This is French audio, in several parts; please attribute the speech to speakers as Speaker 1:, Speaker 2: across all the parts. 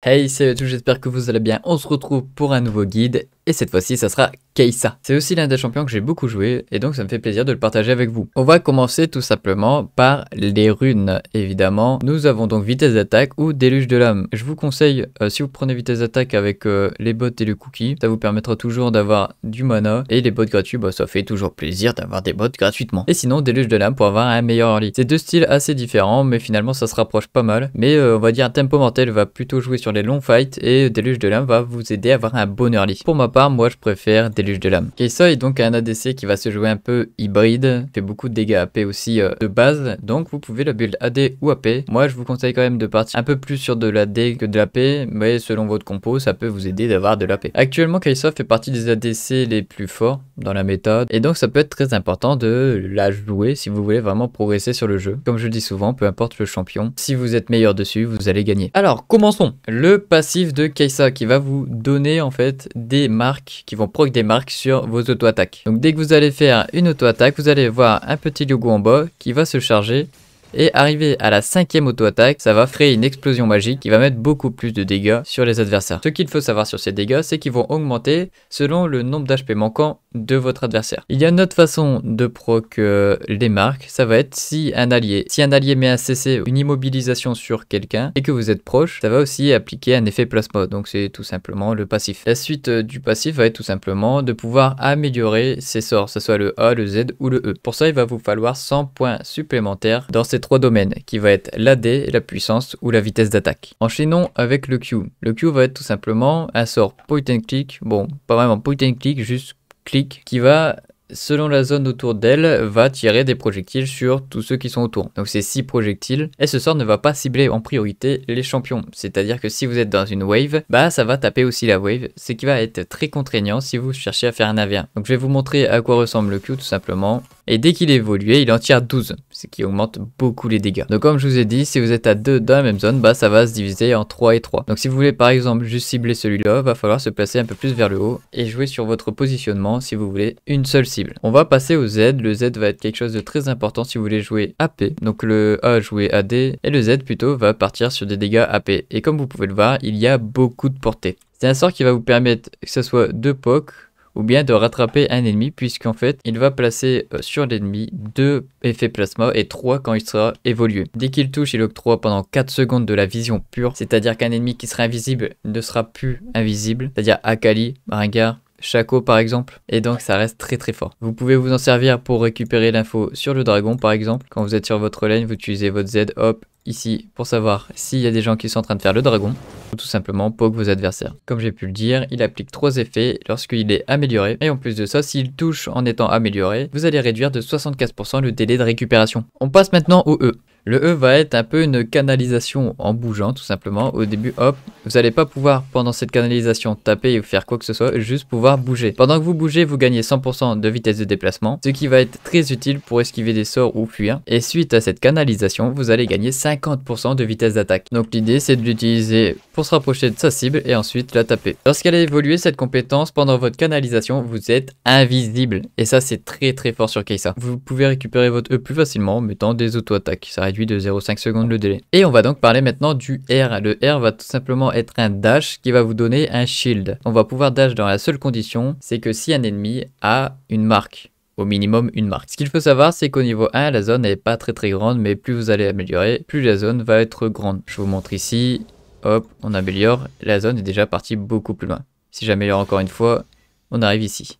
Speaker 1: Hey, c'est à j'espère que vous allez bien. On se retrouve pour un nouveau guide et cette fois-ci, ça sera Keisa. C'est aussi l'un des champions que j'ai beaucoup joué et donc ça me fait plaisir de le partager avec vous. On va commencer tout simplement par les runes, évidemment. Nous avons donc vitesse d'attaque ou déluge de l'âme. Je vous conseille, euh, si vous prenez vitesse d'attaque avec euh, les bots et le cookie, ça vous permettra toujours d'avoir du mana et les bots gratuits, bah, ça fait toujours plaisir d'avoir des bots gratuitement. Et sinon, déluge de l'âme pour avoir un meilleur early. C'est deux styles assez différents, mais finalement, ça se rapproche pas mal. Mais euh, on va dire, Tempo Mortel va plutôt jouer sur les longs fights et Déluge de l'âme va vous aider à avoir un bon early. Pour ma part, moi je préfère Déluge de l'âme. Kai'Sa est donc un ADC qui va se jouer un peu hybride, fait beaucoup de dégâts AP aussi euh, de base, donc vous pouvez la build AD ou AP. Moi je vous conseille quand même de partir un peu plus sur de l'AD que de l'AP, mais selon votre compo ça peut vous aider d'avoir de l'AP. Actuellement Kai'Sa fait partie des ADC les plus forts dans la méthode, et donc ça peut être très important de la jouer si vous voulez vraiment progresser sur le jeu. Comme je dis souvent, peu importe le champion, si vous êtes meilleur dessus, vous allez gagner. Alors commençons le passif de Kaisa qui va vous donner en fait des marques qui vont proc des marques sur vos auto-attaques. Donc dès que vous allez faire une auto-attaque, vous allez voir un petit logo en bas qui va se charger et arriver à la cinquième auto-attaque, ça va créer une explosion magique qui va mettre beaucoup plus de dégâts sur les adversaires. Ce qu'il faut savoir sur ces dégâts, c'est qu'ils vont augmenter selon le nombre d'HP manquant de votre adversaire. Il y a une autre façon de proc les marques, ça va être si un allié. Si un allié met un CC, une immobilisation sur quelqu'un et que vous êtes proche, ça va aussi appliquer un effet plasma, donc c'est tout simplement le passif. La suite euh, du passif va être tout simplement de pouvoir améliorer ses sorts, que ce soit le A, le Z ou le E. Pour ça, il va vous falloir 100 points supplémentaires dans cette trois domaines, qui va être l'AD, la puissance ou la vitesse d'attaque. Enchaînons avec le Q. Le Q va être tout simplement un sort point and click, bon, pas vraiment point and click, juste click, qui va selon la zone autour d'elle, va tirer des projectiles sur tous ceux qui sont autour. Donc c'est six projectiles, et ce sort ne va pas cibler en priorité les champions. C'est-à-dire que si vous êtes dans une wave, bah ça va taper aussi la wave, ce qui va être très contraignant si vous cherchez à faire un avion Donc je vais vous montrer à quoi ressemble le Q tout simplement et dès qu'il évolue, il en tire 12, ce qui augmente beaucoup les dégâts. Donc comme je vous ai dit, si vous êtes à 2 dans la même zone, bah ça va se diviser en 3 et 3. Donc si vous voulez par exemple juste cibler celui-là, va falloir se placer un peu plus vers le haut et jouer sur votre positionnement si vous voulez une seule cible. On va passer au Z, le Z va être quelque chose de très important si vous voulez jouer AP, donc le A jouer AD et le Z plutôt va partir sur des dégâts AP. Et comme vous pouvez le voir, il y a beaucoup de portée. C'est un sort qui va vous permettre que ce soit de pocs, ou bien de rattraper un ennemi puisqu'en fait il va placer euh, sur l'ennemi deux effets plasma et 3 quand il sera évolué. Dès qu'il touche il octroie pendant 4 secondes de la vision pure, c'est-à-dire qu'un ennemi qui sera invisible ne sera plus invisible, c'est-à-dire Akali, Rengar, Shaco par exemple, et donc ça reste très très fort. Vous pouvez vous en servir pour récupérer l'info sur le dragon par exemple. Quand vous êtes sur votre lane, vous utilisez votre Z, hop, ici, pour savoir s'il y a des gens qui sont en train de faire le dragon. Tout simplement poke vos adversaires. Comme j'ai pu le dire, il applique 3 effets lorsqu'il est amélioré. Et en plus de ça, s'il touche en étant amélioré, vous allez réduire de 75% le délai de récupération. On passe maintenant au E. Le E va être un peu une canalisation en bougeant tout simplement. Au début, hop, vous n'allez pas pouvoir pendant cette canalisation taper ou faire quoi que ce soit, juste pouvoir bouger. Pendant que vous bougez, vous gagnez 100% de vitesse de déplacement, ce qui va être très utile pour esquiver des sorts ou fuir. Et suite à cette canalisation, vous allez gagner 50% de vitesse d'attaque. Donc l'idée c'est de l'utiliser pour se rapprocher de sa cible et ensuite la taper. Lorsqu'elle a évolué cette compétence pendant votre canalisation, vous êtes invisible. Et ça, c'est très très fort sur Kaisa. Vous pouvez récupérer votre E plus facilement en mettant des auto-attaques. Ça réduit de 0,5 secondes le délai. Et on va donc parler maintenant du R. Le R va tout simplement être un dash qui va vous donner un shield. On va pouvoir dash dans la seule condition, c'est que si un ennemi a une marque au minimum une marque. Ce qu'il faut savoir, c'est qu'au niveau 1, la zone n'est pas très très grande, mais plus vous allez améliorer, plus la zone va être grande. Je vous montre ici, hop, on améliore, la zone est déjà partie beaucoup plus loin. Si j'améliore encore une fois, on arrive ici.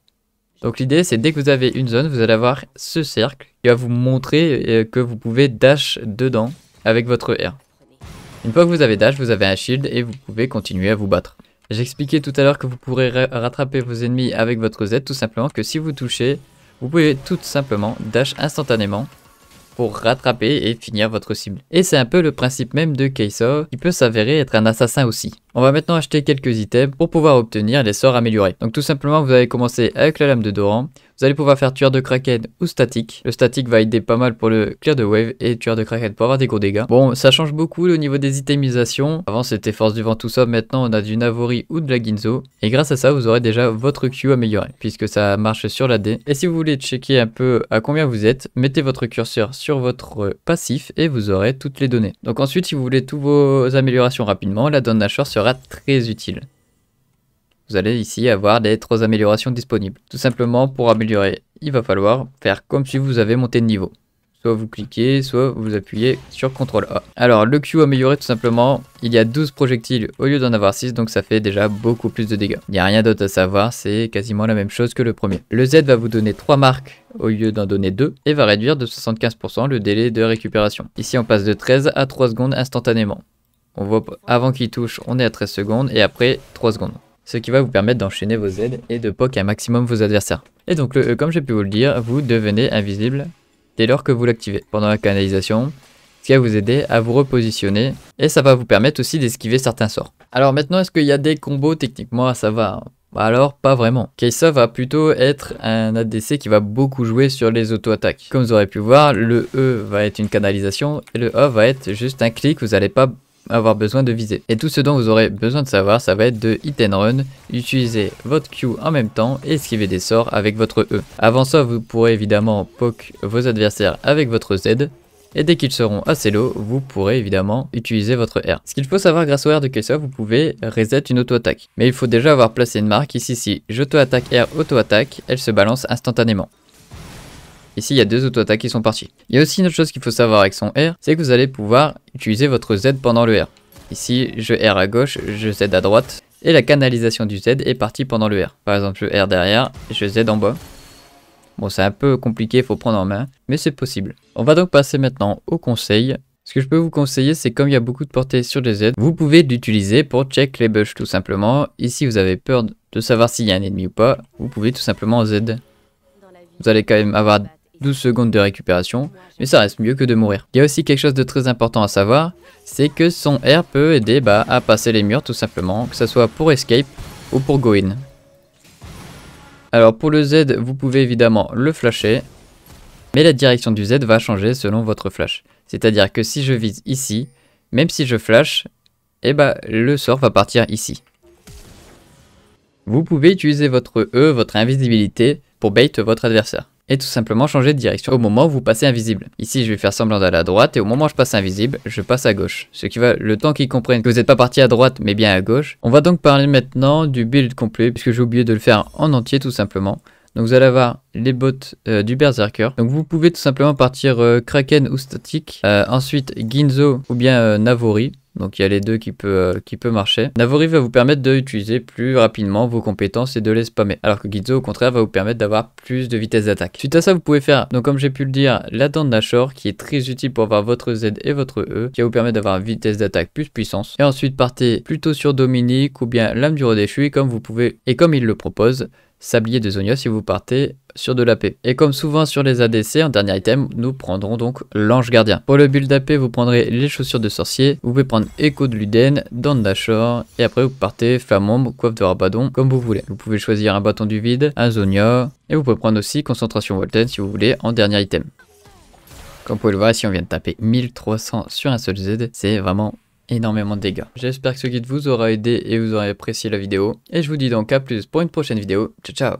Speaker 1: Donc l'idée c'est dès que vous avez une zone, vous allez avoir ce cercle qui va vous montrer euh, que vous pouvez dash dedans avec votre R. Une fois que vous avez dash, vous avez un shield et vous pouvez continuer à vous battre. J'expliquais tout à l'heure que vous pourrez rattraper vos ennemis avec votre Z tout simplement que si vous touchez, vous pouvez tout simplement dash instantanément pour rattraper et finir votre cible. Et c'est un peu le principe même de Keiso, qui peut s'avérer être un assassin aussi. On va maintenant acheter quelques items pour pouvoir obtenir les sorts améliorés. Donc tout simplement, vous allez commencer avec la lame de Doran. Vous allez pouvoir faire tueur de kraken ou statique. Le statique va aider pas mal pour le clear de wave et tueur de kraken pour avoir des gros dégâts. Bon, ça change beaucoup au niveau des itemisations. Avant c'était force du vent tout ça, maintenant on a du Navori ou de la Ginzo. Et grâce à ça, vous aurez déjà votre Q amélioré puisque ça marche sur la D. Et si vous voulez checker un peu à combien vous êtes, mettez votre curseur sur votre passif et vous aurez toutes les données. Donc ensuite, si vous voulez tous vos améliorations rapidement, la donne Nashor sera très utile. Vous allez ici avoir les trois améliorations disponibles. Tout simplement, pour améliorer, il va falloir faire comme si vous avez monté de niveau. Soit vous cliquez, soit vous appuyez sur CTRL A. Alors, le Q amélioré, tout simplement, il y a 12 projectiles au lieu d'en avoir 6, donc ça fait déjà beaucoup plus de dégâts. Il n'y a rien d'autre à savoir, c'est quasiment la même chose que le premier. Le Z va vous donner 3 marques au lieu d'en donner 2 et va réduire de 75% le délai de récupération. Ici, on passe de 13 à 3 secondes instantanément. On voit avant qu'il touche, on est à 13 secondes et après 3 secondes. Ce qui va vous permettre d'enchaîner vos aides et de poke un maximum vos adversaires. Et donc le E, comme j'ai pu vous le dire, vous devenez invisible dès lors que vous l'activez. Pendant la canalisation, ce qui va vous aider à vous repositionner et ça va vous permettre aussi d'esquiver certains sorts. Alors maintenant, est-ce qu'il y a des combos techniquement ça va hein. bah alors, pas vraiment. Kaisa va plutôt être un ADC qui va beaucoup jouer sur les auto-attaques. Comme vous aurez pu voir, le E va être une canalisation et le A va être juste un clic, vous n'allez pas avoir besoin de viser. Et tout ce dont vous aurez besoin de savoir, ça va être de hit and run, utiliser votre Q en même temps et esquiver des sorts avec votre E. Avant ça, vous pourrez évidemment poke vos adversaires avec votre Z, et dès qu'ils seront assez low, vous pourrez évidemment utiliser votre R. Ce qu'il faut savoir grâce au R de Kessa, vous pouvez reset une auto-attaque. Mais il faut déjà avoir placé une marque, ici si jauto attaque R auto-attaque, elle se balance instantanément. Ici, il y a deux auto-attaques qui sont parties. Il y a aussi une autre chose qu'il faut savoir avec son R, c'est que vous allez pouvoir utiliser votre Z pendant le R. Ici, je R à gauche, je Z à droite, et la canalisation du Z est partie pendant le R. Par exemple, je R derrière, je Z en bas. Bon, c'est un peu compliqué, faut prendre en main, mais c'est possible. On va donc passer maintenant au conseil. Ce que je peux vous conseiller, c'est comme il y a beaucoup de portée sur les Z, vous pouvez l'utiliser pour check les bushs tout simplement. Ici, vous avez peur de savoir s'il y a un ennemi ou pas, vous pouvez tout simplement Z. Vous allez quand même avoir 12 secondes de récupération, mais ça reste mieux que de mourir. Il y a aussi quelque chose de très important à savoir, c'est que son R peut aider bah, à passer les murs tout simplement, que ce soit pour escape ou pour go in. Alors pour le Z, vous pouvez évidemment le flasher, mais la direction du Z va changer selon votre flash. C'est-à-dire que si je vise ici, même si je flash, eh bah, le sort va partir ici. Vous pouvez utiliser votre E, votre invisibilité, pour bait votre adversaire et tout simplement changer de direction au moment où vous passez invisible. Ici, je vais faire semblant d'aller à droite et au moment où je passe invisible, je passe à gauche. Ce qui va, le temps qu'ils comprennent que vous n'êtes pas parti à droite mais bien à gauche. On va donc parler maintenant du build complet puisque j'ai oublié de le faire en entier tout simplement. Donc vous allez avoir les bottes euh, du Berserker. Donc vous pouvez tout simplement partir euh, Kraken ou statique euh, ensuite Ginzo ou bien Navori. Donc il y a les deux qui peut, qui peut marcher. Navori va vous permettre d'utiliser plus rapidement vos compétences et de les spammer. Alors que ginzo au contraire va vous permettre d'avoir plus de vitesse d'attaque. Suite à ça vous pouvez faire, donc comme j'ai pu le dire, la dent de Nashor qui est très utile pour avoir votre Z et votre E. Qui va vous permettre d'avoir vitesse d'attaque plus puissance. Et ensuite partez plutôt sur Dominique ou bien l'âme du redéchu comme vous pouvez et comme il le propose. Sablier de Zonia si vous partez sur de la paix. Et comme souvent sur les ADC, en dernier item, nous prendrons donc l'ange gardien. Pour le build AP, vous prendrez les chaussures de sorcier, vous pouvez prendre écho de Luden, Dandashore, et après vous partez Flamombe, Coiffe de Rabadon, comme vous voulez. Vous pouvez choisir un bâton du vide, un Zonia, et vous pouvez prendre aussi Concentration Voltaire si vous voulez en dernier item. Comme vous pouvez le voir, si on vient de taper 1300 sur un seul Z, c'est vraiment énormément de dégâts. J'espère que ce guide vous aura aidé et vous aurez apprécié la vidéo. Et je vous dis donc à plus pour une prochaine vidéo. Ciao ciao